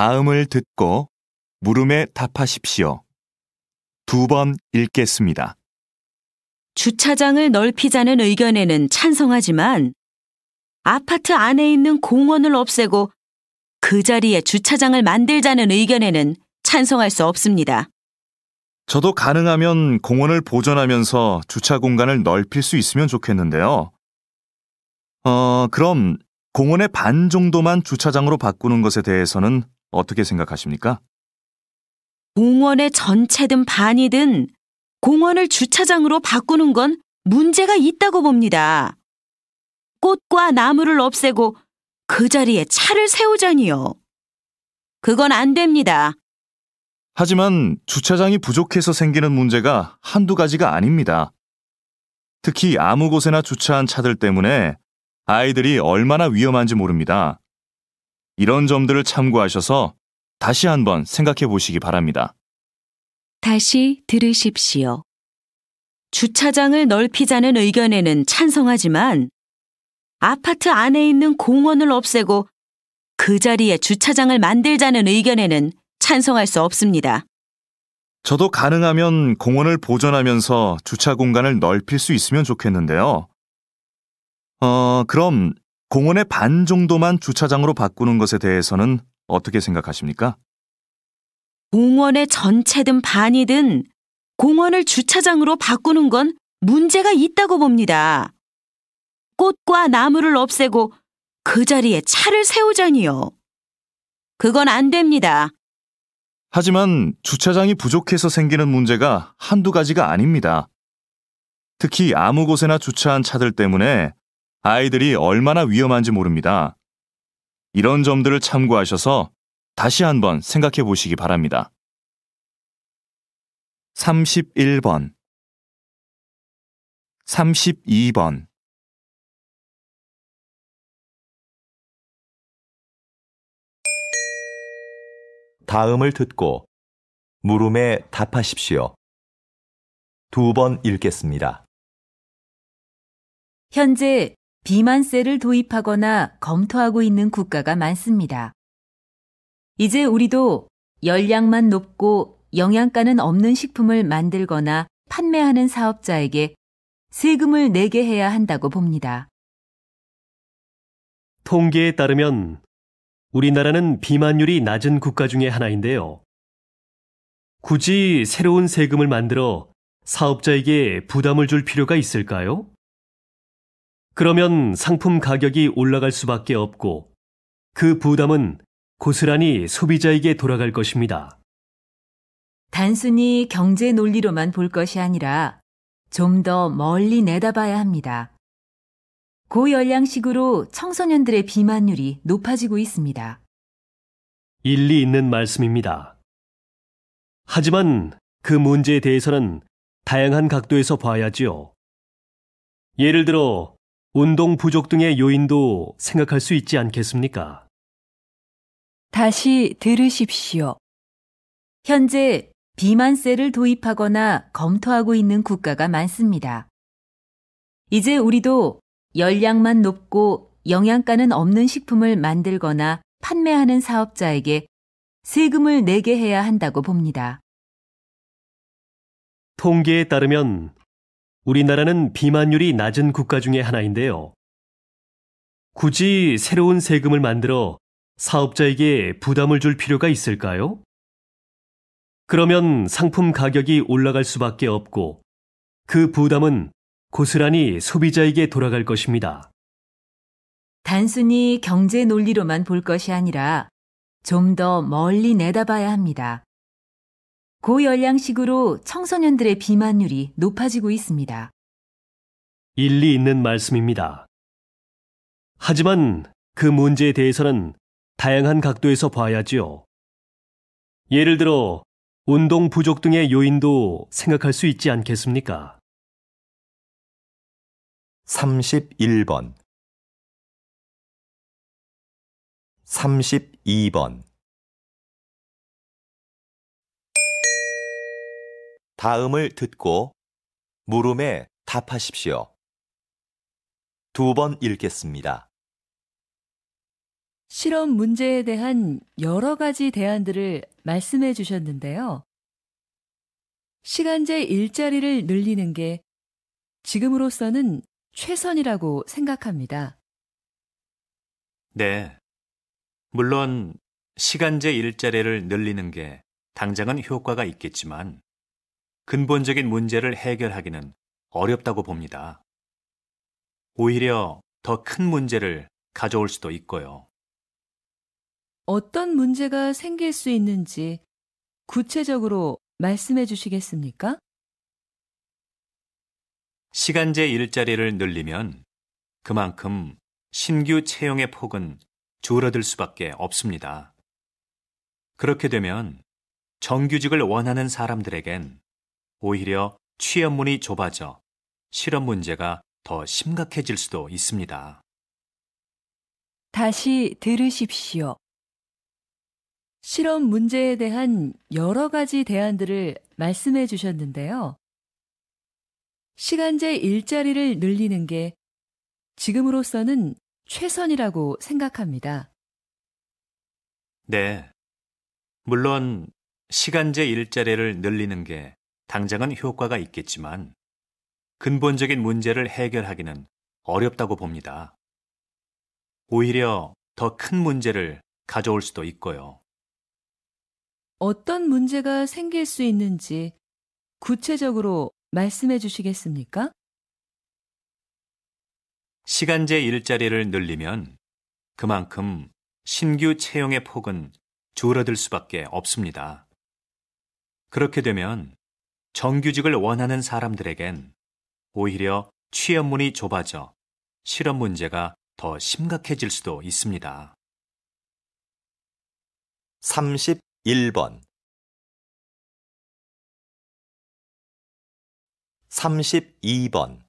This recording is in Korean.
다음을 듣고 물음에 답하십시오. 두 번 읽겠습니다. 주차장을 넓히자는 의견에는 찬성하지만 아파트 안에 있는 공원을 없애고 그 자리에 주차장을 만들자는 의견에는 찬성할 수 없습니다. 저도 가능하면 공원을 보존하면서 주차 공간을 넓힐 수 있으면 좋겠는데요. 어, 그럼 공원의 반 정도만 주차장으로 바꾸는 것에 대해서는 어떻게 생각하십니까? 공원의 전체든 반이든 공원을 주차장으로 바꾸는 건 문제가 있다고 봅니다. 꽃과 나무를 없애고 그 자리에 차를 세우자니요. 그건 안 됩니다. 하지만 주차장이 부족해서 생기는 문제가 한두 가지가 아닙니다. 특히 아무 곳에나 주차한 차들 때문에 아이들이 얼마나 위험한지 모릅니다. 이런 점들을 참고하셔서 다시 한번 생각해 보시기 바랍니다. 다시 들으십시오. 주차장을 넓히자는 의견에는 찬성하지만 아파트 안에 있는 공원을 없애고 그 자리에 주차장을 만들자는 의견에는 찬성할 수 없습니다. 저도 가능하면 공원을 보존하면서 주차 공간을 넓힐 수 있으면 좋겠는데요. 어, 그럼 공원의 반 정도만 주차장으로 바꾸는 것에 대해서는 어떻게 생각하십니까? 공원의 전체든 반이든 공원을 주차장으로 바꾸는 건 문제가 있다고 봅니다. 꽃과 나무를 없애고 그 자리에 차를 세우자니요. 그건 안 됩니다. 하지만 주차장이 부족해서 생기는 문제가 한두 가지가 아닙니다. 특히 아무 곳에나 주차한 차들 때문에 아이들이 얼마나 위험한지 모릅니다. 이런 점들을 참고하셔서 다시 한번 생각해 보시기 바랍니다. 31번 32번 32번 다음을 듣고 물음에 답하십시오. 두 번 읽겠습니다. 현재 비만세를 도입하거나 검토하고 있는 국가가 많습니다. 이제 우리도 열량만 높고 영양가는 없는 식품을 만들거나 판매하는 사업자에게 세금을 내게 해야 한다고 봅니다. 통계에 따르면 우리나라는 비만율이 낮은 국가 중의 하나인데요. 굳이 새로운 세금을 만들어 사업자에게 부담을 줄 필요가 있을까요? 그러면 상품 가격이 올라갈 수밖에 없고 그 부담은 고스란히 소비자에게 돌아갈 것입니다. 단순히 경제 논리로만 볼 것이 아니라 좀 더 멀리 내다봐야 합니다. 고열량식으로 청소년들의 비만율이 높아지고 있습니다. 일리 있는 말씀입니다. 하지만 그 문제에 대해서는 다양한 각도에서 봐야지요. 예를 들어 운동 부족 등의 요인도 생각할 수 있지 않겠습니까? 다시 들으십시오. 현재 비만세를 도입하거나 검토하고 있는 국가가 많습니다. 이제 우리도 열량만 높고 영양가는 없는 식품을 만들거나 판매하는 사업자에게 세금을 내게 해야 한다고 봅니다. 통계에 따르면 우리나라는 비만율이 낮은 국가 중의 하나인데요. 굳이 새로운 세금을 만들어 사업자에게 부담을 줄 필요가 있을까요? 그러면 상품 가격이 올라갈 수밖에 없고 그 부담은 고스란히 소비자에게 돌아갈 것입니다. 단순히 경제 논리로만 볼 것이 아니라 좀 더 멀리 내다봐야 합니다. 고열량식으로 청소년들의 비만율이 높아지고 있습니다. 일리 있는 말씀입니다. 하지만 그 문제에 대해서는 다양한 각도에서 봐야지요. 예를 들어 운동 부족 등의 요인도 생각할 수 있지 않겠습니까? 31번 32번 다음을 듣고 물음에 답하십시오. 두 번 읽겠습니다. 실험 문제에 대한 여러 가지 대안들을 말씀해 주셨는데요. 시간제 일자리를 늘리는 게 지금으로서는 최선이라고 생각합니다. 네. 물론 시간제 일자리를 늘리는 게 당장은 효과가 있겠지만 근본적인 문제를 해결하기는 어렵다고 봅니다. 오히려 더 큰 문제를 가져올 수도 있고요. 어떤 문제가 생길 수 있는지 구체적으로 말씀해 주시겠습니까? 시간제 일자리를 늘리면 그만큼 신규 채용의 폭은 줄어들 수밖에 없습니다. 그렇게 되면 정규직을 원하는 사람들에겐 오히려 취업문이 좁아져 실업 문제가 더 심각해질 수도 있습니다. 다시 들으십시오. 실업 문제에 대한 여러 가지 대안들을 말씀해 주셨는데요. 시간제 일자리를 늘리는 게 지금으로서는 최선이라고 생각합니다. 네. 물론 시간제 일자리를 늘리는 게 당장은 효과가 있겠지만 근본적인 문제를 해결하기는 어렵다고 봅니다. 오히려 더 큰 문제를 가져올 수도 있고요. 어떤 문제가 생길 수 있는지 구체적으로 말씀해 주시겠습니까? 시간제 일자리를 늘리면 그만큼 신규 채용의 폭은 줄어들 수밖에 없습니다. 그렇게 되면 정규직을 원하는 사람들에겐 오히려 취업문이 좁아져 실업 문제가 더 심각해질 수도 있습니다. 31번 32번